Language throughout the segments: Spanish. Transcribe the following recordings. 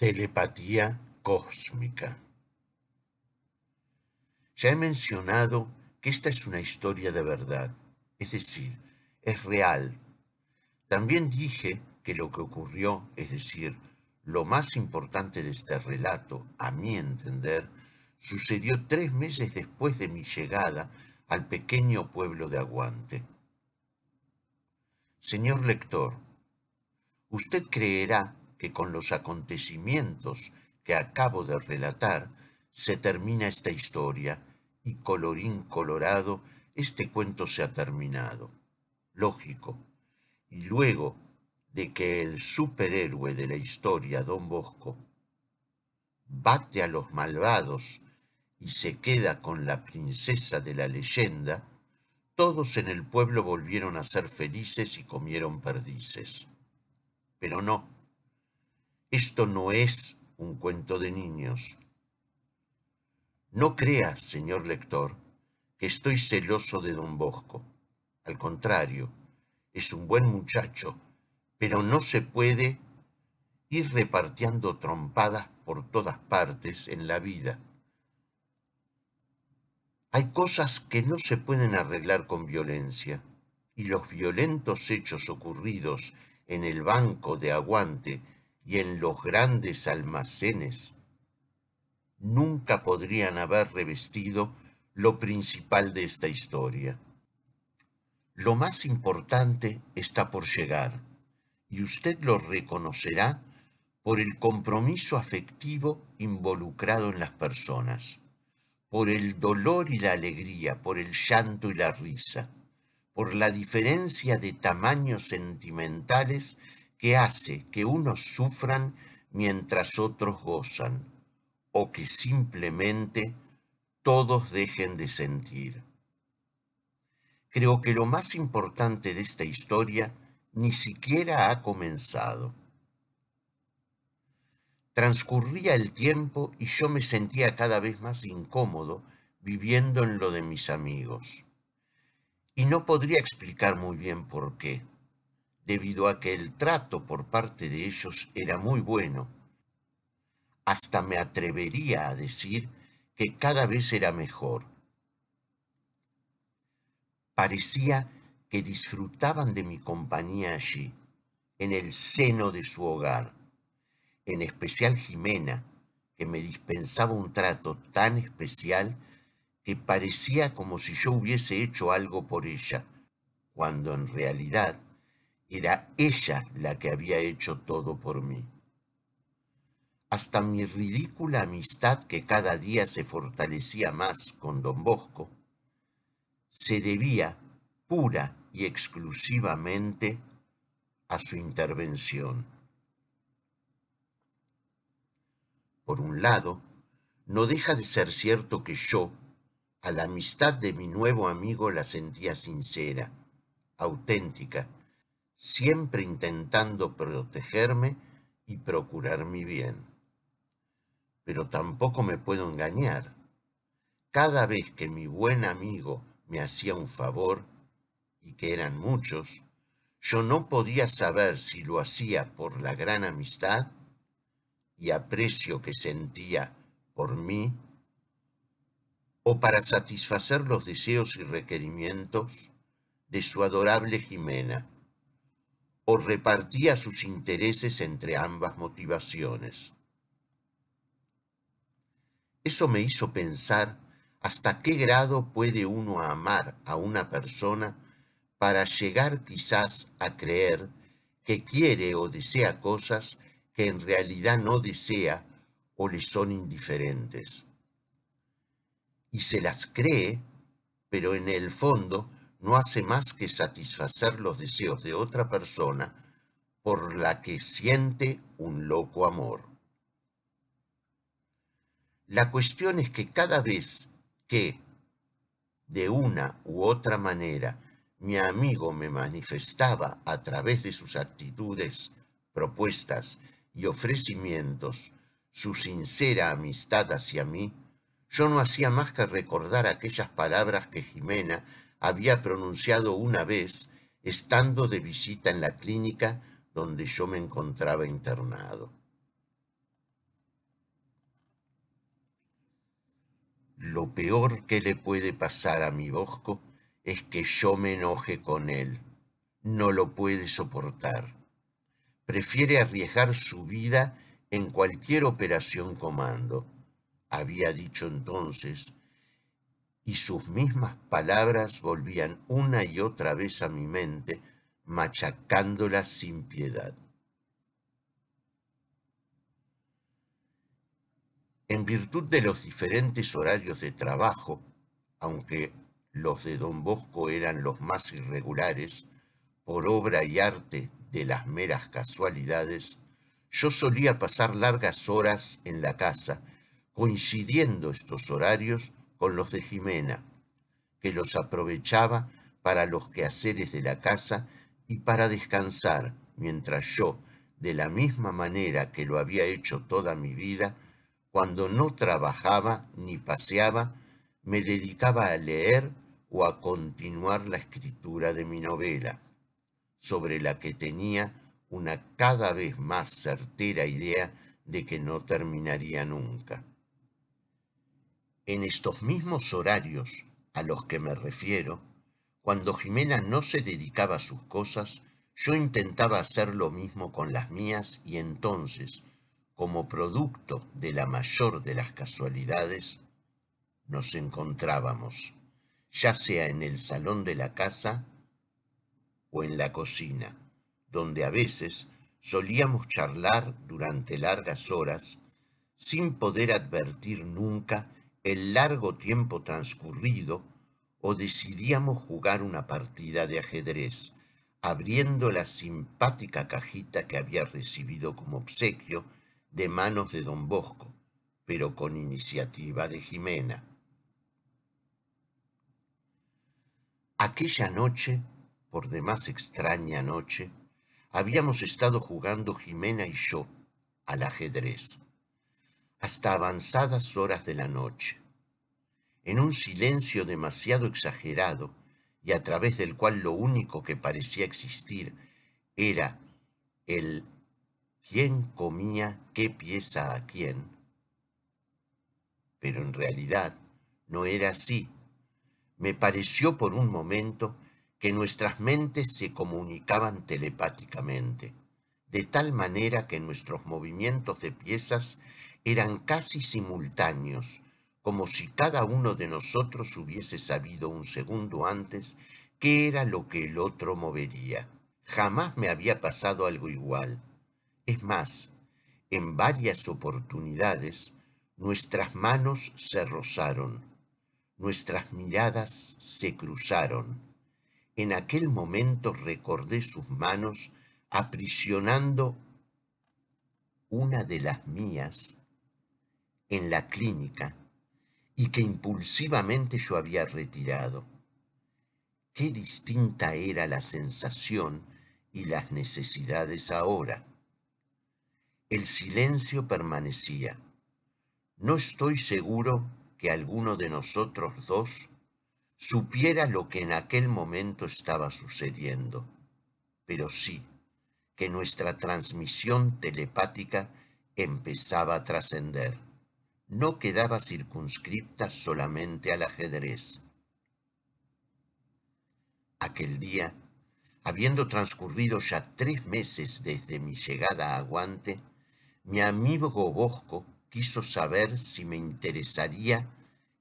Telepatía cósmica. Ya he mencionado que esta es una historia de verdad, es decir, es real. También dije que lo que ocurrió, es decir, lo más importante de este relato, a mi entender, sucedió tres meses después de mi llegada al pequeño pueblo de Aguante. Señor lector, usted creerá que con los acontecimientos que acabo de relatar se termina esta historia y colorín colorado, este cuento se ha terminado. Lógico. Y luego de que el superhéroe de la historia, don Bosco, bate a los malvados y se queda con la princesa de la leyenda, todos en el pueblo volvieron a ser felices y comieron perdices. Pero no, esto no es un cuento de niños. No crea, señor lector, que estoy celoso de don Bosco. Al contrario, es un buen muchacho, pero no se puede ir repartiendo trompadas por todas partes en la vida. Hay cosas que no se pueden arreglar con violencia, y los violentos hechos ocurridos en el banco de aguante y en los grandes almacenes, nunca podrían haber revestido lo principal de esta historia. Lo más importante está por llegar, y usted lo reconocerá por el compromiso afectivo involucrado en las personas, por el dolor y la alegría, por el llanto y la risa, por la diferencia de tamaños sentimentales que hace que unos sufran mientras otros gozan, o que simplemente todos dejen de sentir. Creo que lo más importante de esta historia ni siquiera ha comenzado. Transcurría el tiempo y yo me sentía cada vez más incómodo viviendo en lo de mis amigos. Y no podría explicar muy bien por qué debido a que el trato por parte de ellos era muy bueno. Hasta me atrevería a decir que cada vez era mejor. Parecía que disfrutaban de mi compañía allí, en el seno de su hogar, en especial Jimena, que me dispensaba un trato tan especial que parecía como si yo hubiese hecho algo por ella, cuando en realidad era ella la que había hecho todo por mí. Hasta mi ridícula amistad que cada día se fortalecía más con don Bosco, se debía pura y exclusivamente a su intervención. Por un lado, no deja de ser cierto que yo, a la amistad de mi nuevo amigo, la sentía sincera, auténtica, siempre intentando protegerme y procurar mi bien. Pero tampoco me puedo engañar. Cada vez que mi buen amigo me hacía un favor, y que eran muchos, yo no podía saber si lo hacía por la gran amistad y aprecio que sentía por mí, o para satisfacer los deseos y requerimientos de su adorable Jimena, repartía sus intereses entre ambas motivaciones. Eso me hizo pensar hasta qué grado puede uno amar a una persona para llegar quizás a creer que quiere o desea cosas que en realidad no desea o le son indiferentes. Y se las cree, pero en el fondo no hace más que satisfacer los deseos de otra persona por la que siente un loco amor. La cuestión es que cada vez que, de una u otra manera, mi amigo me manifestaba a través de sus actitudes, propuestas y ofrecimientos su sincera amistad hacia mí, yo no hacía más que recordar aquellas palabras que Jimena había pronunciado una vez estando de visita en la clínica donde yo me encontraba internado. Lo peor que le puede pasar a mi Bosco es que yo me enoje con él. No lo puede soportar. Prefiere arriesgar su vida en cualquier operación comando, había dicho entonces y sus mismas palabras volvían una y otra vez a mi mente, machacándolas sin piedad. En virtud de los diferentes horarios de trabajo, aunque los de don Bosco eran los más irregulares, por obra y arte de las meras casualidades, yo solía pasar largas horas en la casa, coincidiendo estos horarios con los de Jimena, que los aprovechaba para los quehaceres de la casa y para descansar, mientras yo, de la misma manera que lo había hecho toda mi vida, cuando no trabajaba ni paseaba, me dedicaba a leer o a continuar la escritura de mi novela, sobre la que tenía una cada vez más certera idea de que no terminaría nunca. En estos mismos horarios a los que me refiero, cuando Jimena no se dedicaba a sus cosas, yo intentaba hacer lo mismo con las mías y entonces, como producto de la mayor de las casualidades, nos encontrábamos, ya sea en el salón de la casa o en la cocina, donde a veces solíamos charlar durante largas horas sin poder advertir nunca el largo tiempo transcurrido o decidíamos jugar una partida de ajedrez, abriendo la simpática cajita que había recibido como obsequio de manos de don Bosco, pero con iniciativa de Jimena. Aquella noche, por demás extraña noche, habíamos estado jugando Jimena y yo al ajedrez hasta avanzadas horas de la noche, en un silencio demasiado exagerado y a través del cual lo único que parecía existir era el quién comía qué pieza a quién. Pero en realidad no era así. Me pareció por un momento que nuestras mentes se comunicaban telepáticamente, de tal manera que nuestros movimientos de piezas eran casi simultáneos, como si cada uno de nosotros hubiese sabido un segundo antes qué era lo que el otro movería. Jamás me había pasado algo igual. Es más, en varias oportunidades nuestras manos se rozaron, nuestras miradas se cruzaron. En aquel momento recordé sus manos aprisionando una de las mías en la clínica y que impulsivamente yo había retirado. Qué distinta era la sensación y las necesidades ahora. El silencio permanecía. No estoy seguro que alguno de nosotros dos supiera lo que en aquel momento estaba sucediendo, pero sí que nuestra transmisión telepática empezaba a trascender no quedaba circunscripta solamente al ajedrez. Aquel día, habiendo transcurrido ya tres meses desde mi llegada a Guante, mi amigo Bosco quiso saber si me interesaría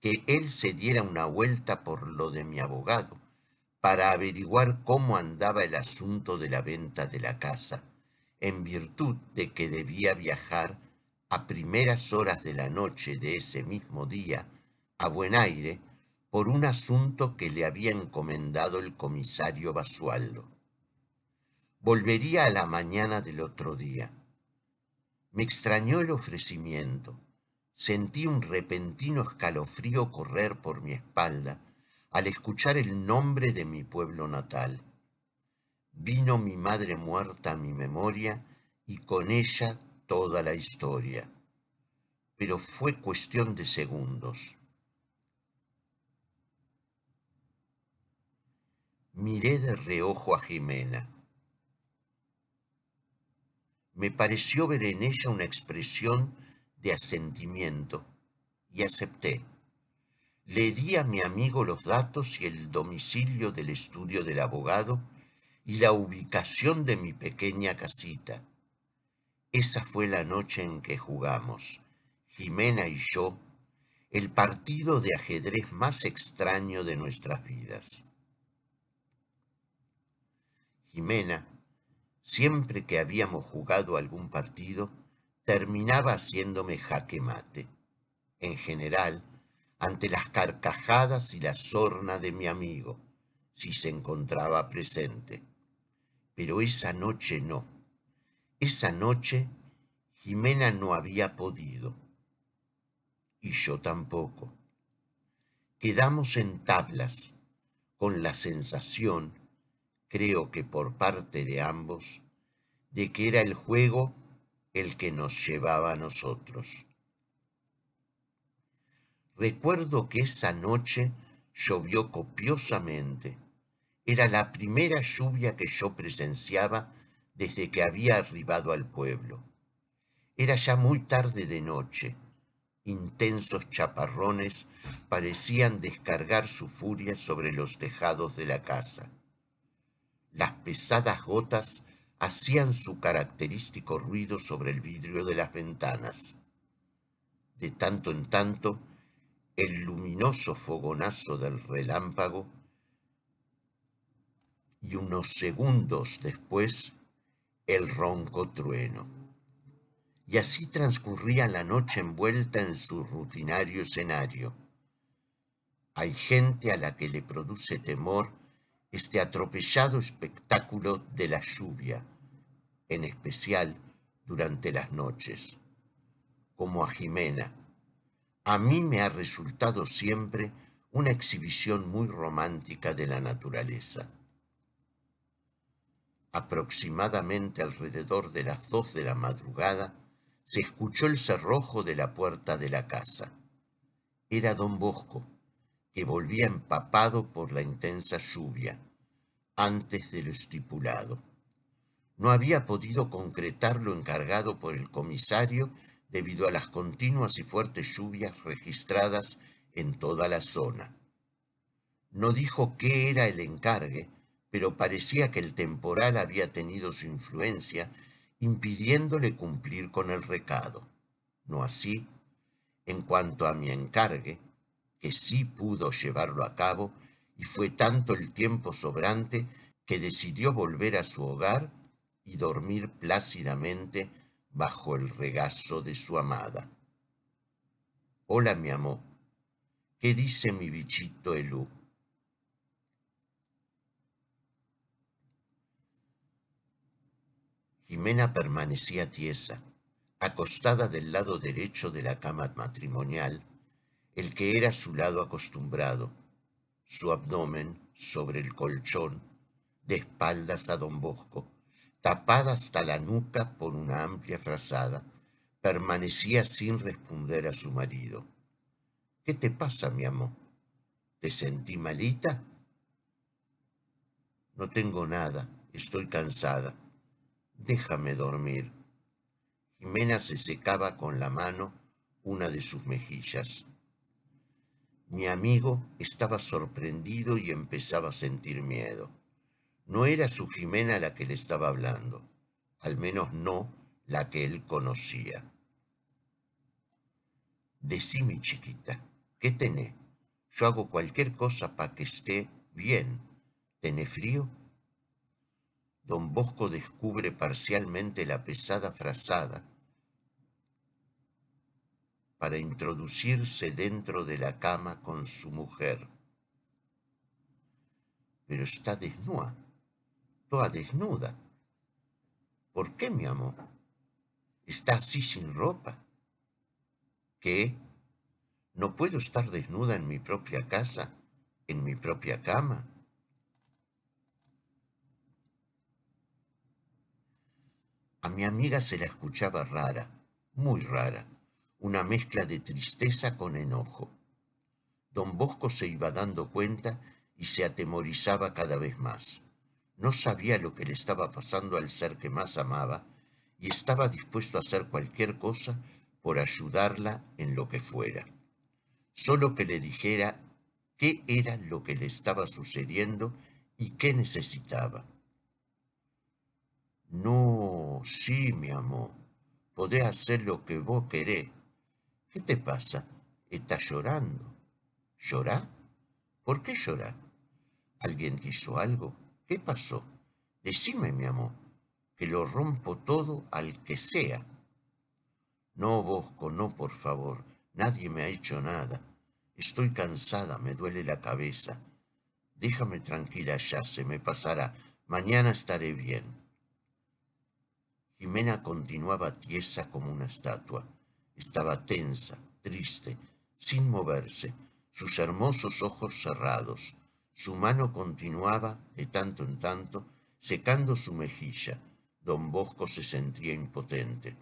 que él se diera una vuelta por lo de mi abogado, para averiguar cómo andaba el asunto de la venta de la casa, en virtud de que debía viajar a primeras horas de la noche de ese mismo día a Buen Aire por un asunto que le había encomendado el comisario Basualdo. Volvería a la mañana del otro día. Me extrañó el ofrecimiento. Sentí un repentino escalofrío correr por mi espalda al escuchar el nombre de mi pueblo natal. Vino mi madre muerta a mi memoria y con ella toda la historia, pero fue cuestión de segundos. Miré de reojo a Jimena. Me pareció ver en ella una expresión de asentimiento y acepté. Le di a mi amigo los datos y el domicilio del estudio del abogado y la ubicación de mi pequeña casita. Esa fue la noche en que jugamos, Jimena y yo, el partido de ajedrez más extraño de nuestras vidas. Jimena, siempre que habíamos jugado algún partido, terminaba haciéndome jaque mate. En general, ante las carcajadas y la sorna de mi amigo, si se encontraba presente. Pero esa noche no. Esa noche Jimena no había podido. Y yo tampoco. Quedamos en tablas, con la sensación, creo que por parte de ambos, de que era el juego el que nos llevaba a nosotros. Recuerdo que esa noche llovió copiosamente. Era la primera lluvia que yo presenciaba desde que había arribado al pueblo. Era ya muy tarde de noche. Intensos chaparrones parecían descargar su furia sobre los tejados de la casa. Las pesadas gotas hacían su característico ruido sobre el vidrio de las ventanas. De tanto en tanto, el luminoso fogonazo del relámpago y unos segundos después el ronco trueno. Y así transcurría la noche envuelta en su rutinario escenario. Hay gente a la que le produce temor este atropellado espectáculo de la lluvia, en especial durante las noches, como a Jimena. A mí me ha resultado siempre una exhibición muy romántica de la naturaleza. Aproximadamente alrededor de las dos de la madrugada, se escuchó el cerrojo de la puerta de la casa. Era don Bosco, que volvía empapado por la intensa lluvia, antes de lo estipulado. No había podido concretar lo encargado por el comisario debido a las continuas y fuertes lluvias registradas en toda la zona. No dijo qué era el encargue, pero parecía que el temporal había tenido su influencia, impidiéndole cumplir con el recado. No así, en cuanto a mi encargue, que sí pudo llevarlo a cabo, y fue tanto el tiempo sobrante que decidió volver a su hogar y dormir plácidamente bajo el regazo de su amada. Hola, mi amor. ¿Qué dice mi bichito Elú? Jimena permanecía tiesa, acostada del lado derecho de la cama matrimonial, el que era su lado acostumbrado, su abdomen sobre el colchón, de espaldas a don Bosco, tapada hasta la nuca por una amplia frazada, permanecía sin responder a su marido. ¿Qué te pasa, mi amor? ¿Te sentí malita? No tengo nada, estoy cansada déjame dormir. Jimena se secaba con la mano una de sus mejillas. Mi amigo estaba sorprendido y empezaba a sentir miedo. No era su Jimena la que le estaba hablando, al menos no la que él conocía. Decime, chiquita, ¿qué tenés? Yo hago cualquier cosa para que esté bien. ¿Tenés frío? don Bosco descubre parcialmente la pesada frazada para introducirse dentro de la cama con su mujer. Pero está desnuda, toda desnuda. ¿Por qué, mi amor? Está así sin ropa. ¿Qué? ¿No puedo estar desnuda en mi propia casa, en mi propia cama? A mi amiga se la escuchaba rara, muy rara, una mezcla de tristeza con enojo. Don Bosco se iba dando cuenta y se atemorizaba cada vez más. No sabía lo que le estaba pasando al ser que más amaba y estaba dispuesto a hacer cualquier cosa por ayudarla en lo que fuera. Solo que le dijera qué era lo que le estaba sucediendo y qué necesitaba. No sí, mi amor, podés hacer lo que vos querés. ¿Qué te pasa? Estás llorando. ¿Llorá? ¿Por qué llorá? ¿Alguien te algo? ¿Qué pasó? Decime, mi amor, que lo rompo todo al que sea. No, Bosco, no, por favor. Nadie me ha hecho nada. Estoy cansada, me duele la cabeza. Déjame tranquila ya, se me pasará. Mañana estaré bien. Jimena continuaba tiesa como una estatua. Estaba tensa, triste, sin moverse, sus hermosos ojos cerrados. Su mano continuaba, de tanto en tanto, secando su mejilla. Don Bosco se sentía impotente.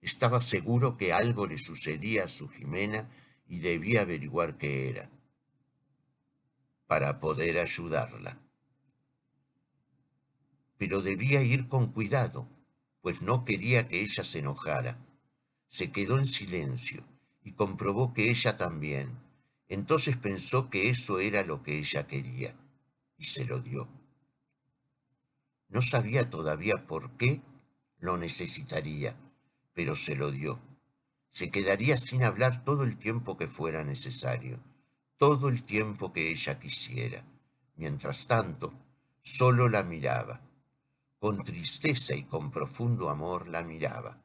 Estaba seguro que algo le sucedía a su Jimena y debía averiguar qué era, para poder ayudarla. Pero debía ir con cuidado, pues no quería que ella se enojara. Se quedó en silencio y comprobó que ella también. Entonces pensó que eso era lo que ella quería y se lo dio. No sabía todavía por qué lo necesitaría, pero se lo dio. Se quedaría sin hablar todo el tiempo que fuera necesario, todo el tiempo que ella quisiera. Mientras tanto, solo la miraba con tristeza y con profundo amor la miraba,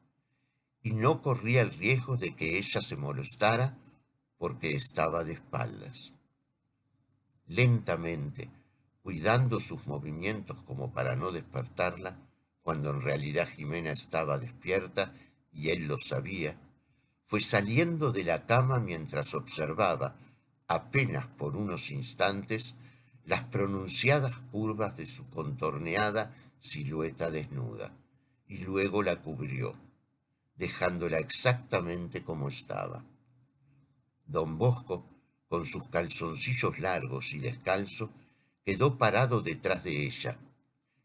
y no corría el riesgo de que ella se molestara porque estaba de espaldas. Lentamente, cuidando sus movimientos como para no despertarla, cuando en realidad Jimena estaba despierta y él lo sabía, fue saliendo de la cama mientras observaba, apenas por unos instantes, las pronunciadas curvas de su contorneada silueta desnuda, y luego la cubrió, dejándola exactamente como estaba. Don Bosco, con sus calzoncillos largos y descalzo, quedó parado detrás de ella.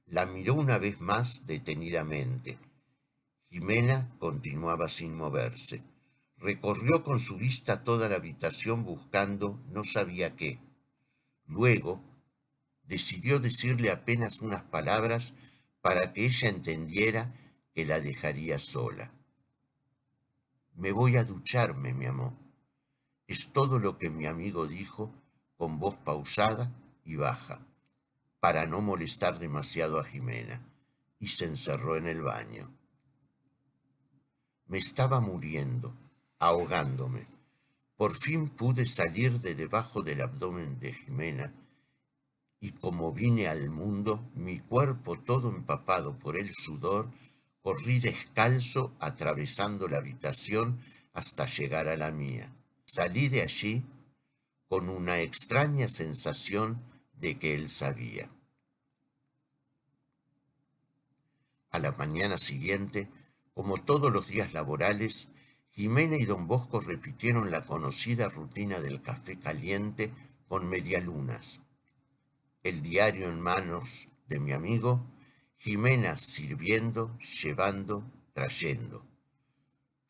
La miró una vez más detenidamente. Jimena continuaba sin moverse. Recorrió con su vista toda la habitación buscando no sabía qué. Luego, decidió decirle apenas unas palabras para que ella entendiera que la dejaría sola. Me voy a ducharme, mi amor. Es todo lo que mi amigo dijo con voz pausada y baja, para no molestar demasiado a Jimena, y se encerró en el baño. Me estaba muriendo, ahogándome. Por fin pude salir de debajo del abdomen de Jimena y como vine al mundo, mi cuerpo todo empapado por el sudor, corrí descalzo atravesando la habitación hasta llegar a la mía. Salí de allí con una extraña sensación de que él sabía. A la mañana siguiente, como todos los días laborales, Jimena y don Bosco repitieron la conocida rutina del café caliente con medialunas el diario en manos de mi amigo, Jimena sirviendo, llevando, trayendo.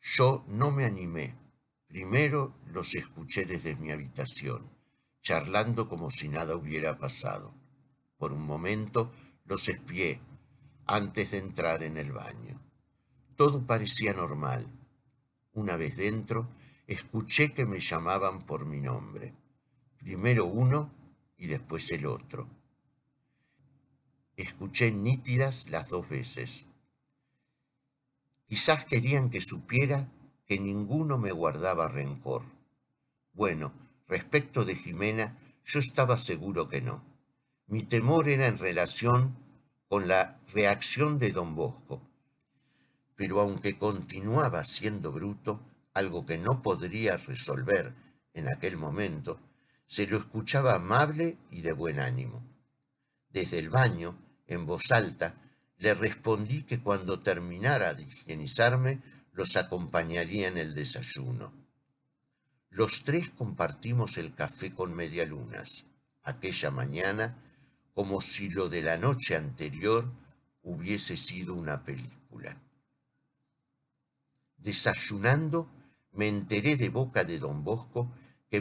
Yo no me animé. Primero los escuché desde mi habitación, charlando como si nada hubiera pasado. Por un momento los espié antes de entrar en el baño. Todo parecía normal. Una vez dentro, escuché que me llamaban por mi nombre. Primero uno y después el otro. Escuché nítidas las dos veces. Quizás querían que supiera que ninguno me guardaba rencor. Bueno, respecto de Jimena, yo estaba seguro que no. Mi temor era en relación con la reacción de don Bosco. Pero aunque continuaba siendo bruto, algo que no podría resolver en aquel momento, se lo escuchaba amable y de buen ánimo. Desde el baño, en voz alta, le respondí que cuando terminara de higienizarme los acompañaría en el desayuno. Los tres compartimos el café con medialunas, aquella mañana, como si lo de la noche anterior hubiese sido una película. Desayunando, me enteré de boca de don Bosco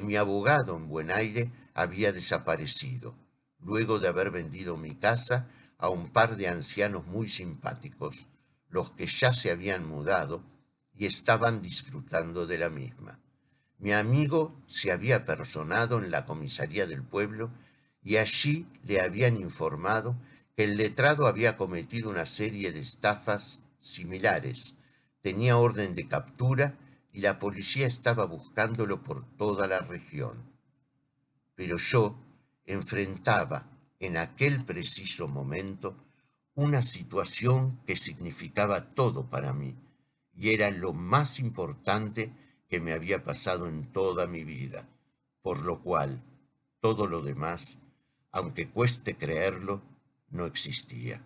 mi abogado en Buen Aire había desaparecido, luego de haber vendido mi casa a un par de ancianos muy simpáticos, los que ya se habían mudado y estaban disfrutando de la misma. Mi amigo se había personado en la comisaría del pueblo y allí le habían informado que el letrado había cometido una serie de estafas similares, tenía orden de captura y la policía estaba buscándolo por toda la región. Pero yo enfrentaba en aquel preciso momento una situación que significaba todo para mí y era lo más importante que me había pasado en toda mi vida, por lo cual todo lo demás, aunque cueste creerlo, no existía.